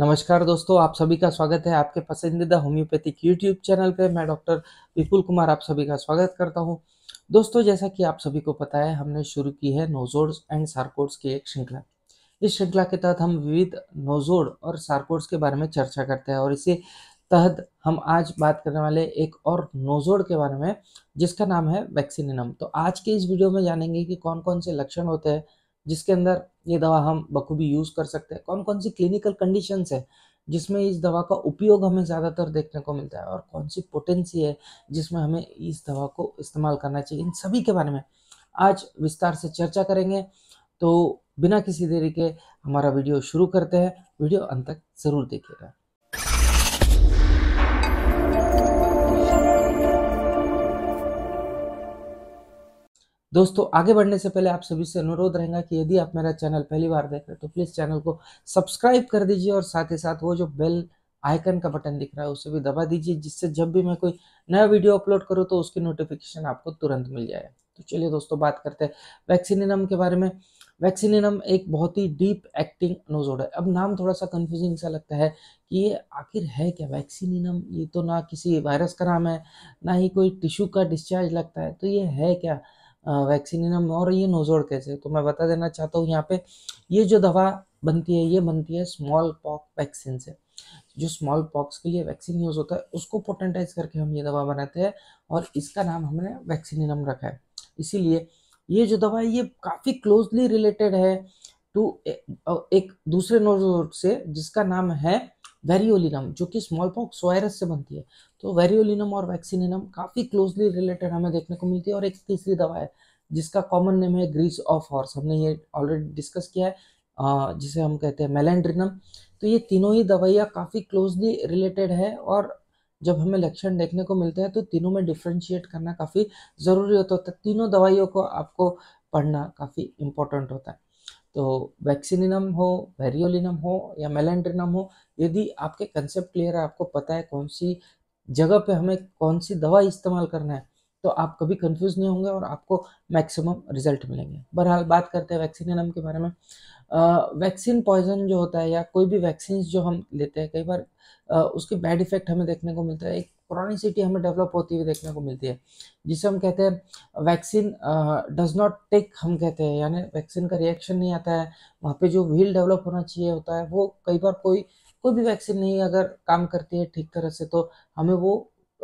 नमस्कार दोस्तों आप सभी का स्वागत है आपके पसंदीदा होम्योपैथिक यूट्यूब चैनल पे मैं डॉक्टर विपुल कुमार आप सभी का स्वागत करता हूँ दोस्तों जैसा कि आप सभी को पता है हमने शुरू की है नोजोड्स एंड सार्कोड्स की एक श्रृंखला इस श्रृंखला के तहत हम विविध नोजोड और सार्कोड्स के बारे में चर्चा करते हैं और इसी तहत हम आज बात करने वाले एक और नोजोड के बारे में जिसका नाम है वैक्सीनिनम तो आज के इस वीडियो में जानेंगे कि कौन कौन से लक्षण होते हैं जिसके अंदर ये दवा हम बखूबी यूज़ कर सकते हैं कौन कौन सी क्लिनिकल कंडीशंस है जिसमें इस दवा का उपयोग हमें ज़्यादातर देखने को मिलता है और कौन सी पोटेंसी है जिसमें हमें इस दवा को इस्तेमाल करना चाहिए इन सभी के बारे में आज विस्तार से चर्चा करेंगे तो बिना किसी देरी के हमारा वीडियो शुरू करते हैं वीडियो अंत तक ज़रूर देखिएगा दोस्तों आगे बढ़ने से पहले आप सभी से अनुरोध रहेगा कि यदि आप मेरा चैनल पहली बार देख रहे हैं तो प्लीज़ चैनल को सब्सक्राइब कर दीजिए और साथ ही साथ वो जो बेल आइकन का बटन दिख रहा है उसे भी दबा दीजिए जिससे जब भी मैं कोई नया वीडियो अपलोड करूँ तो उसकी नोटिफिकेशन आपको तुरंत मिल जाए तो चलिए दोस्तों बात करते हैं वैक्सीनिनम के बारे में वैक्सीनिनम एक बहुत ही डीप एक्टिंग नोजोड है अब नाम थोड़ा सा कंफ्यूजिंग सा लगता है कि ये आखिर है क्या वैक्सीनिनम ये तो ना किसी वायरस का नाम है ना ही कोई टिश्यू का डिस्चार्ज लगता है तो ये है क्या वैक्सीनिनम और ये नोजोड़ कैसे तो मैं बता देना चाहता हूँ यहाँ पे ये जो दवा बनती है ये बनती है स्मॉल पॉक्स वैक्सीन से जो स्मॉल पॉक्स के लिए वैक्सीन यूज़ होता है उसको पोटेंटाइज करके हम ये दवा बनाते हैं और इसका नाम हमने वैक्सीनिनम रखा है इसीलिए ये जो दवा है ये काफ़ी क्लोजली रिलेटेड है टू एक दूसरे नोजोड से जिसका नाम है वेरियोलिनम जो कि स्मॉल पॉक्स वायरस से बनती है तो वेरियोलिनम और वैक्सीनिनम काफ़ी क्लोजली रिलेटेड हमें देखने को मिलती है और एक तीसरी दवा है जिसका कॉमन नेम है ग्रीस ऑफ हॉर्स हमने ये ऑलरेडी डिस्कस किया है जिसे हम कहते हैं मेलेंड्रिनम तो ये तीनों ही दवाइयाँ काफ़ी क्लोजली रिलेटेड है और जब हमें लक्षण देखने को मिलते हैं तो तीनों में डिफ्रेंशिएट करना काफ़ी ज़रूरी होता है तो तीनों दवाइयों को आपको पढ़ना काफ़ी इम्पोर्टेंट होता है तो वैक्सीनिनम हो वेरियोलिनम हो या मेलेंड्रिनम हो यदि आपके कंसेप्ट क्लियर है आपको पता है कौन सी जगह पे हमें कौन सी दवा इस्तेमाल करना है तो आप कभी कंफ्यूज नहीं होंगे और आपको मैक्सिमम रिजल्ट मिलेंगे बहरहाल बात करते हैं वैक्सीनिनम के बारे में वैक्सीन पॉइजन जो होता है या कोई भी वैक्सीन जो हम लेते हैं कई बार उसके बैड इफेक्ट हमें देखने को मिलता है एक पुरानी सिटी हमें डेवलप होती हुई देखने को मिलती है जिसे हम कहते हैं वैक्सीन डज नॉट टेक हम कहते हैं यानी वैक्सीन का रिएक्शन नहीं आता है वहाँ पे जो व्हील डेवलप होना चाहिए होता है वो कई बार कोई कोई भी वैक्सीन नहीं अगर काम करती है ठीक तरह से तो हमें वो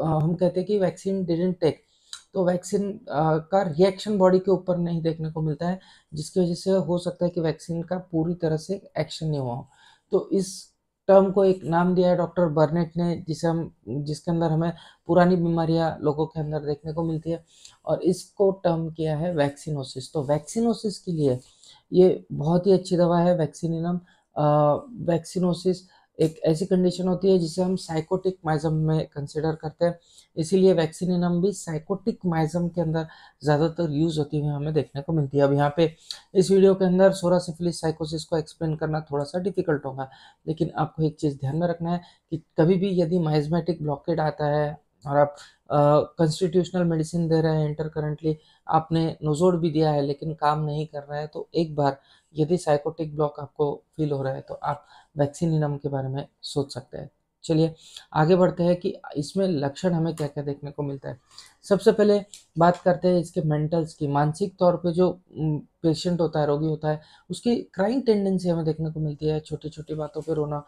आ, हम कहते हैं कि वैक्सीन डिडेंट टेक तो वैक्सीन का रिएक्शन बॉडी के ऊपर नहीं देखने को मिलता है जिसकी वजह से हो सकता है कि वैक्सीन का पूरी तरह से एक्शन नहीं हुआ तो इस टर्म को एक नाम दिया है डॉक्टर बर्नेट ने जिसे हम जिसके अंदर हमें पुरानी बीमारियां लोगों के अंदर देखने को मिलती है और इसको टर्म किया है वैक्सीनोसिस तो वैक्सीनोसिस के लिए ये बहुत ही अच्छी दवा है वैक्सीनम वैक्सीनोसिस एक ऐसी कंडीशन होती है जिसे हम साइकोटिक माइजम में कंसिडर करते हैं इसीलिए वैक्सीनम भी साइकोटिक माइजम के अंदर ज़्यादातर यूज़ होती हुई हमें देखने को मिलती है अब यहाँ पे इस वीडियो के अंदर सोरा सिफिलिस साइकोसिस को एक्सप्लेन करना थोड़ा सा डिफिकल्ट होगा लेकिन आपको एक चीज़ ध्यान में रखना है कि कभी भी यदि माइजमेटिक ब्लॉकेट आता है और आप uh, मेडिसिन दे रहे हैं इंटर आपने नोजोड भी दिया है लेकिन काम नहीं कर रहा है तो एक बार यदि साइकोटिक ब्लॉक आपको फील हो रहा है तो आप वैक्सीनिनम के बारे में सोच सकते हैं चलिए आगे बढ़ते हैं कि इसमें लक्षण हमें क्या क्या देखने को मिलता है सबसे पहले बात करते हैं इसके मेंटल्स की मानसिक तौर पे जो पेशेंट होता है रोगी होता है उसकी क्राइम टेंडेंसी हमें देखने को मिलती है छोटी छोटी बातों पे रोना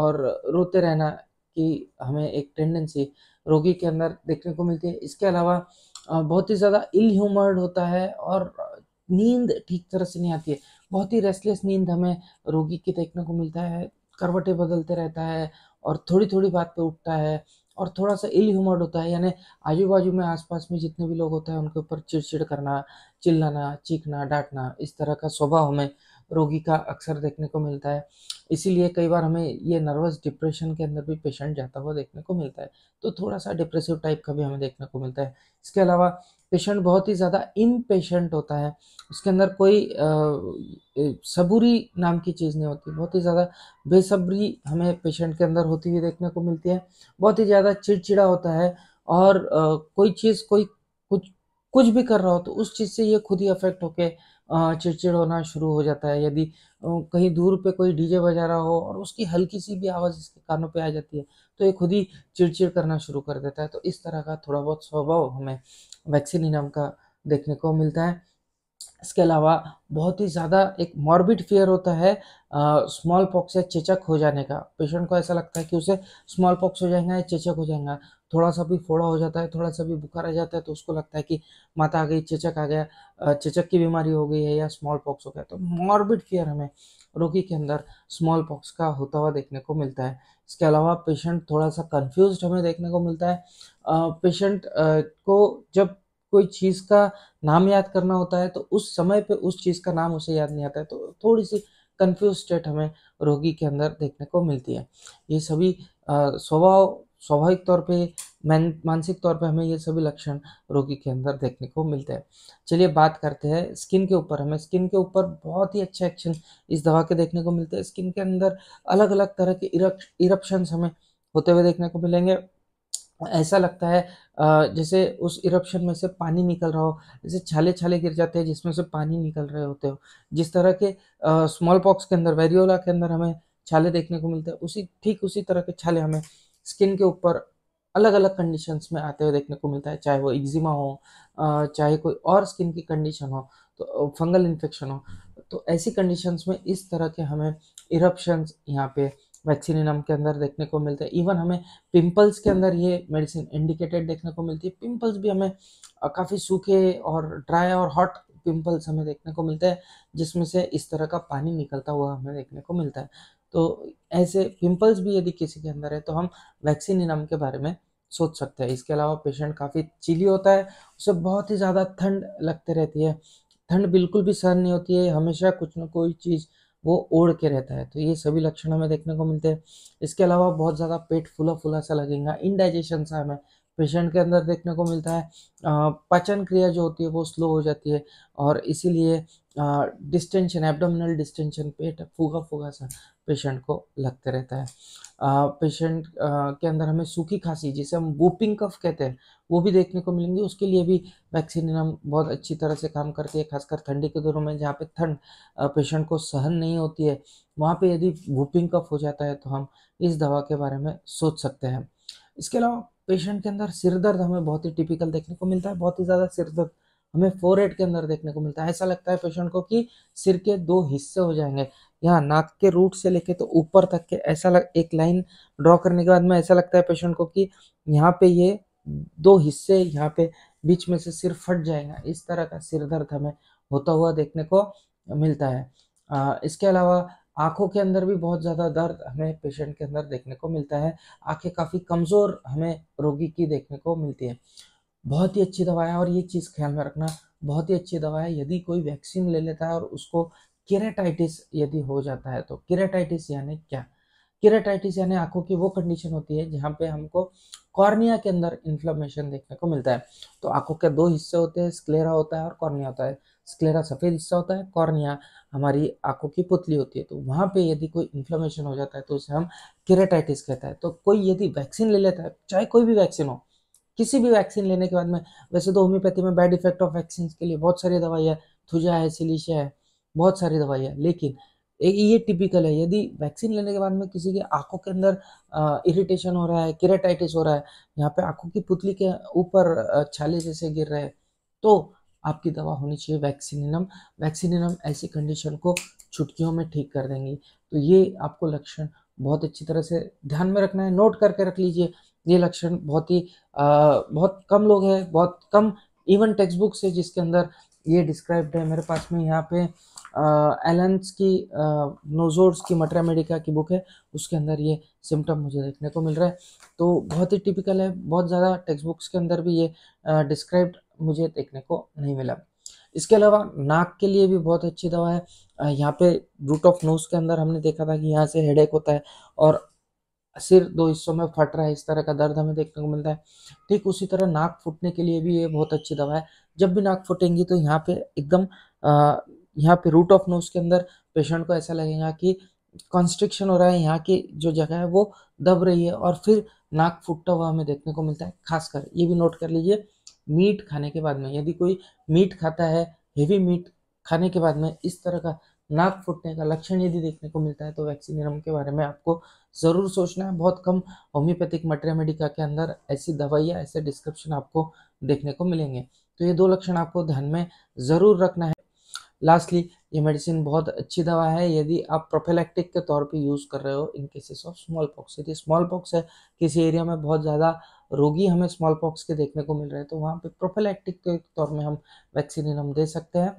और रोते रहना की हमें एक टेंडेंसी रोगी के अंदर देखने को मिलती है इसके अलावा बहुत ही ज़्यादा इल ह्यूमर्ड होता है और नींद ठीक तरह से नहीं आती है बहुत ही रेस्टलेस नींद हमें रोगी की देखने को मिलता है करवटें बदलते रहता है और थोड़ी थोड़ी बात पे उठता है और थोड़ा सा इल ह्यूमर्ड होता है यानी आजू बाजू में आसपास में जितने भी लोग होते हैं उनके ऊपर चिड़चिड़ करना चिल्लाना चीखना डांटना इस तरह का स्वभाव हमें रोगी का अक्सर देखने को मिलता है इसीलिए कई बार हमें ये नर्वस डिप्रेशन के अंदर भी पेशेंट जाता हुआ देखने को मिलता है तो थोड़ा सा डिप्रेसिव टाइप का भी हमें देखने को मिलता है इसके अलावा पेशेंट बहुत ही ज़्यादा इनपेशेंट होता है उसके अंदर कोई सबूरी नाम की चीज़ नहीं होती बहुत ही ज़्यादा बेसब्री हमें पेशेंट के अंदर होती हुई देखने को मिलती है बहुत ही ज़्यादा चिड़चिड़ा होता है और आ, कोई चीज़ कोई कुछ कुछ भी कर रहा हो तो उस चीज़ से ये खुद ही अफेक्ट होके चिड़चिड़ होना शुरू हो जाता है यदि कहीं दूर पे कोई डीजे बजा रहा हो और उसकी हल्की सी भी आवाज़ इसके कानों पे आ जाती है तो ये खुद ही चिड़चिड़ करना शुरू कर देता है तो इस तरह का थोड़ा बहुत स्वभाव हमें वैक्सीन इनाम का देखने को मिलता है इसके अलावा बहुत ही ज़्यादा एक मॉर्बिड फियर होता है स्मॉल पॉक्स या चेचक हो जाने का पेशेंट को ऐसा लगता है कि उसे स्मॉल पॉक्स हो जाएगा या चेचक हो जाएगा थोड़ा सा भी फोड़ा हो जाता है थोड़ा सा भी बुखार आ जाता है तो उसको लगता है कि माता आ गई चेचक आ गया चेचक की बीमारी हो गई है या स्मॉल पॉक्स हो गया तो मॉर्बिड फियर हमें रोगी के अंदर स्मॉल पॉक्स का होता हुआ देखने को मिलता है इसके अलावा पेशेंट थोड़ा सा कन्फ्यूज हमें देखने को मिलता है पेशेंट को जब कोई चीज़ का नाम याद करना होता है तो उस समय पे उस चीज़ का नाम उसे याद नहीं आता है तो थोड़ी सी कंफ्यूज स्टेट हमें रोगी के अंदर देखने को मिलती है ये सभी स्वभाव स्वाभाविक तौर पर मानसिक तौर पर हमें ये सभी लक्षण रोगी के अंदर देखने को मिलते हैं चलिए बात करते हैं स्किन के ऊपर हमें स्किन के ऊपर बहुत ही अच्छे एक्शन इस दवा के देखने को मिलते हैं स्किन के अंदर अलग अलग तरह के इरप्शंस हमें होते हुए देखने को मिलेंगे ऐसा लगता है जैसे उस इरप्शन में से पानी निकल रहा हो जैसे छाले छाले गिर जाते हैं जिसमें से पानी निकल रहे होते हो जिस तरह के स्मॉल पॉक्स के अंदर वेरियोला के अंदर हमें छाले देखने को मिलते हैं उसी ठीक उसी तरह के छाले हमें स्किन के ऊपर अलग अलग कंडीशंस में आते हुए देखने को मिलता है चाहे वो इग्जिमा हो चाहे कोई और स्किन की कंडीशन हो तो फंगल इन्फेक्शन हो तो ऐसी कंडीशंस में इस तरह के हमें इरप्शंस यहाँ पे वैक्सीनम के अंदर देखने को मिलते हैं इवन हमें पिंपल्स के अंदर ये मेडिसिन इंडिकेटेड देखने को मिलती है पिंपल्स भी हमें काफ़ी सूखे और ड्राई और हॉट पिंपल्स हमें देखने को मिलते हैं जिसमें से इस तरह का पानी निकलता हुआ हमें देखने को मिलता है तो ऐसे पिंपल्स भी यदि किसी के अंदर है तो हम वैक्सीन इनाम के बारे में सोच सकते हैं इसके अलावा पेशेंट काफ़ी चिली होता है उसे बहुत ही ज़्यादा ठंड लगते रहती है ठंड बिल्कुल भी सहन नहीं होती है हमेशा कुछ ना कोई चीज़ वो ओढ़ के रहता है तो ये सभी लक्षण हमें देखने को मिलते हैं इसके अलावा बहुत ज़्यादा पेट फूला फूला सा लगेगा इनडाइजेशन सा हमें पेशेंट के अंदर देखने को मिलता है पाचन क्रिया जो होती है वो स्लो हो जाती है और इसीलिए डिस्टेंशन एब्डोमिनल डिस्टेंशन पेट फूगा फूगा सा पेशेंट को लगते रहता है पेशेंट के अंदर हमें सूखी खांसी जिसे हम वूपिंग कफ कहते हैं वो भी देखने को मिलेंगी उसके लिए भी वैक्सीन हम बहुत अच्छी तरह से काम करती है खासकर ठंडी के दिनों में जहाँ पे ठंड पेशेंट को सहन नहीं होती है वहाँ पे यदि वूपिंग कफ हो जाता है तो हम इस दवा के बारे में सोच सकते हैं इसके अलावा पेशेंट के अंदर सिर दर्द हमें बहुत ही टिपिकल देखने को मिलता है बहुत ही ज़्यादा सिर दर्द हमें फोर एड के अंदर देखने को मिलता है ऐसा लगता है पेशेंट को कि सिर के दो हिस्से हो जाएंगे यहाँ नाक के रूट से लेके तो ऊपर तक के ऐसा लग एक लाइन ड्रॉ करने के बाद में ऐसा लगता है पेशेंट को कि यहाँ पे ये दो हिस्से यहाँ पे बीच में से सिर फट जाएगा इस तरह का सिर दर्द हमें होता हुआ देखने को मिलता है आ, इसके अलावा आँखों के अंदर भी बहुत ज़्यादा दर्द हमें पेशेंट के अंदर देखने को मिलता है आँखें काफ़ी कमज़ोर हमें रोगी की देखने को मिलती है बहुत ही अच्छी दवा है और ये चीज़ ख्याल में रखना बहुत ही अच्छी दवा है यदि कोई वैक्सीन ले लेता है और उसको किरेटाइटिस यदि हो जाता है तो किरेटाइटिस यानी क्या किरेटाइटिस यानी आंखों की वो कंडीशन होती है जहाँ पे हमको कॉर्निया के अंदर इन्फ्लामेशन देखने को मिलता है तो आंखों के दो हिस्से होते हैं स्क्लेरा होता है और कॉर्निया होता है स्क्लेरा सफ़ेद हिस्सा होता है कॉर्निया हमारी आंखों की पुतली होती है तो वहाँ पे यदि कोई इन्फ्लेमेशन हो जाता है तो उसे हम केरेटाइटिस कहता है तो कोई यदि वैक्सीन ले लेता है चाहे कोई भी वैक्सीन हो किसी भी वैक्सीन लेने के बाद में वैसे तो होम्योपैथी में बैड इफेक्ट ऑफ वैक्सीन के लिए बहुत सारी दवाई है थुजा है सिलीशिया है बहुत सारी दवाई है लेकिन ये टिपिकल है यदि वैक्सीन लेने के बाद में किसी के आंखों के अंदर इरिटेशन हो रहा है किरेटाइटिस हो रहा है यहाँ पे आंखों की पुतली के ऊपर छाले जैसे गिर रहे हैं तो आपकी दवा होनी चाहिए वैक्सीनिनम वैक्सीनिनम ऐसी कंडीशन को छुटकियों में ठीक कर देंगी तो ये आपको लक्षण बहुत अच्छी तरह से ध्यान में रखना है नोट करके रख लीजिए ये लक्षण बहुत ही आ, बहुत कम लोग हैं बहुत कम इवन टेक्स्ट बुक से जिसके अंदर ये डिस्क्राइब्ड है मेरे पास में यहाँ पे एलेंस की नोजोर्स की मटरा मेडिका की बुक है उसके अंदर ये सिम्टम मुझे देखने को मिल रहा है तो बहुत ही टिपिकल है बहुत ज़्यादा टेक्स्ट बुक्स के अंदर भी ये डिस्क्राइब्ड मुझे देखने को नहीं मिला इसके अलावा नाक के लिए भी बहुत अच्छी दवा है यहाँ पे रूट ऑफ नोज के अंदर हमने देखा था कि यहाँ से हेड होता है और सिर दो हिस्सों में फट रहा है इस तरह का दर्द हमें देखने को मिलता है ठीक उसी तरह नाक फूटने के लिए भी ये बहुत अच्छी दवा है जब भी नाक फूटेंगी तो यहाँ पे एकदम यहाँ पे रूट ऑफ नोज के अंदर पेशेंट को ऐसा लगेगा कि कॉन्स्ट्रिक्शन हो रहा है यहाँ की जो जगह है वो दब रही है और फिर नाक फूटता हुआ हमें देखने को मिलता है खासकर ये भी नोट कर लीजिए मीट खाने के बाद में यदि कोई मीट खाता है हेवी मीट खाने के बाद में इस तरह का नाक फूटने का लक्षण यदि देखने को मिलता है तो वैक्सीनियम के बारे में आपको ज़रूर सोचना है बहुत कम होम्योपैथिक मटेरिया के अंदर ऐसी दवाइयाँ ऐसे डिस्क्रिप्शन आपको देखने को मिलेंगे तो ये दो लक्षण आपको ध्यान में ज़रूर रखना है लास्टली ये मेडिसिन बहुत अच्छी दवा है यदि आप प्रोफेलैक्टिक के तौर पे यूज़ कर रहे हो in cases of small pox यदि स्मॉल पॉक्स है किसी एरिया में बहुत ज़्यादा रोगी हमें स्मॉल पॉक्स के देखने को मिल रहे हैं तो वहाँ पे प्रोफेलैक्टिक के तौर में हम वैक्सीनिनम दे सकते हैं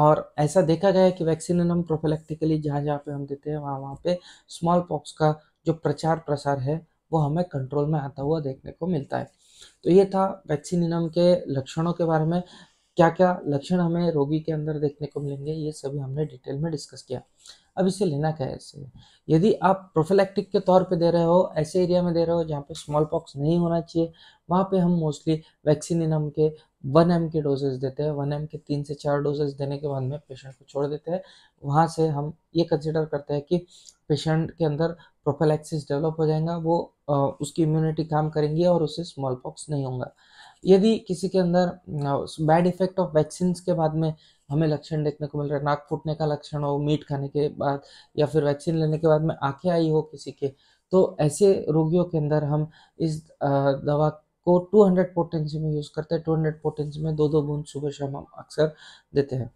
और ऐसा देखा गया है कि वैक्सीनिनम प्रोफेलैक्टिकली जहाँ जहाँ पे हम देते हैं वहाँ वहाँ पे स्मॉल पॉक्स का जो प्रचार प्रसार है वो हमें कंट्रोल में आता हुआ देखने को मिलता है तो ये था वैक्सीनिनम के लक्षणों के बारे में क्या क्या लक्षण हमें रोगी के अंदर देखने को मिलेंगे ये सभी हमने डिटेल में डिस्कस किया अब इसे लेना क्या है इससे यदि आप प्रोफिलैक्टिक के तौर पे दे रहे हो ऐसे एरिया में दे रहे हो जहाँ पे स्मॉल पॉक्स नहीं होना चाहिए वहाँ पे हम मोस्टली वैक्सीन इन के वन एम के डोजेज देते हैं वन एम के तीन से चार डोजेज देने के बाद में पेशेंट को छोड़ देते हैं वहाँ से हम ये कंसिडर करते हैं कि पेशेंट के अंदर प्रोफेलैक्सिस डेवलप हो जाएगा वो उसकी इम्यूनिटी काम करेंगी और उसे स्मॉल पॉक्स नहीं होगा यदि किसी के अंदर बैड इफेक्ट ऑफ वैक्सीन के बाद में हमें लक्षण देखने को मिल रहा है नाक फूटने का लक्षण हो मीट खाने के बाद या फिर वैक्सीन लेने के बाद में आंखें आई हो किसी के तो ऐसे रोगियों के अंदर हम इस दवा को 200 पोटेंसी में यूज़ करते हैं 200 पोटेंसी में दो दो बूंद सुबह शाम हम अक्सर देते हैं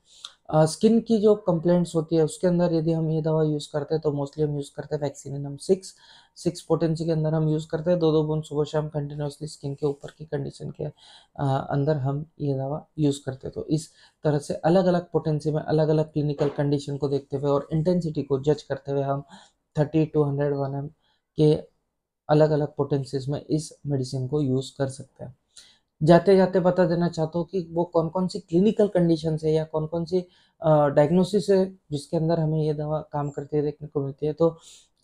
स्किन की जो कंप्लेंट्स होती है उसके अंदर यदि हम ये दवा यूज़ करते हैं तो मोस्टली हम यूज़ करते हैं वैक्सीन हम सिक्स सिक्स पोटेंसी के अंदर हम यूज़ करते हैं दो दो बूंद सुबह शाम कंटिन्यूसली स्किन के ऊपर की कंडीशन के अंदर हम ये दवा यूज़ करते हैं तो इस तरह से अलग अलग पोटेंसी में अलग अलग क्लिनिकल कंडीशन को देखते हुए और इंटेंसिटी को जज करते हुए हम thirty two hundred one M के अलग अलग पोटेंसीज में इस मेडिसिन को यूज़ कर सकते हैं जाते जाते बता देना चाहता हूँ कि वो कौन कौन सी क्लिनिकल कंडीशन है या कौन कौन सी डायग्नोसिस है जिसके अंदर हमें ये दवा काम करते हुए देखने को मिलती है तो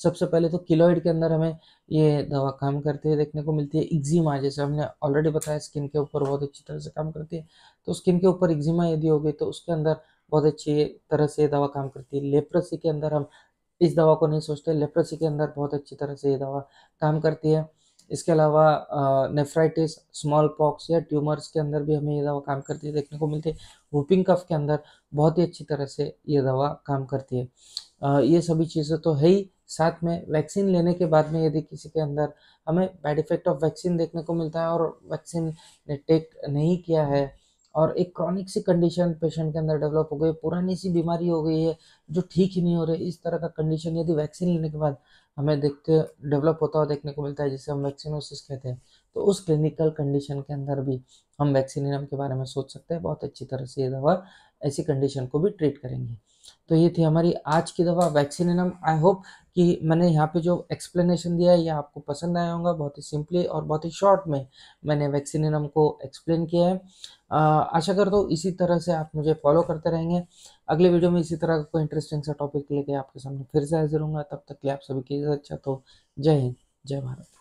सबसे पहले तो किलोइड के अंदर हमें ये दवा काम करते हुए देखने को मिलती है इग्जिमा जैसे हमने ऑलरेडी बताया स्किन के ऊपर बहुत अच्छी तरह से काम करती है तो स्किन के ऊपर इग्जिमा यदि हो गई तो उसके अंदर बहुत अच्छी तरह से ये दवा काम करती है लेप्रसी के अंदर हम इस दवा को नहीं सोचते लेप्रसी के अंदर बहुत अच्छी तरह से ये दवा काम करती है इसके अलावा नेफ्राइटिस स्मॉल पॉक्स या ट्यूमर्स के अंदर भी हमें ये दवा काम करती है देखने को मिलती है वूपिंग कफ के अंदर बहुत ही अच्छी तरह से ये दवा काम करती है आ, ये सभी चीज़ें तो है ही साथ में वैक्सीन लेने के बाद में यदि किसी के अंदर हमें बैड इफेक्ट ऑफ वैक्सीन देखने को मिलता है और वैक्सीन ने टेक नहीं किया है और एक क्रॉनिक सी कंडीशन पेशेंट के अंदर डेवलप हो गई पुरानी सी बीमारी हो गई है जो ठीक ही नहीं हो रही इस तरह का कंडीशन यदि वैक्सीन लेने के बाद हमें देखते डेवलप होता हुआ देखने को मिलता है जिसे हम वैक्सीनोसिस कहते हैं तो उस क्लिनिकल कंडीशन के अंदर भी हम वैक्सीनियम के बारे में सोच सकते हैं बहुत अच्छी तरह से ये दवा ऐसी कंडीशन को भी ट्रीट करेंगे तो ये थी हमारी आज की दवा वैक्सीनियम आई होप कि मैंने यहाँ पे जो एक्सप्लेनेशन दिया है ये आपको पसंद आया होगा बहुत ही सिंपली और बहुत ही शॉर्ट में मैंने वैक्सीनियम को एक्सप्लेन किया है आशा करता हूँ इसी तरह से आप मुझे फॉलो करते रहेंगे अगले वीडियो में इसी तरह का कोई इंटरेस्टिंग सा टॉपिक लेके आपके सामने फिर से हाजिर हूँ तब तक के लिए आप सभी के अच्छा तो जय हिंद जय भारत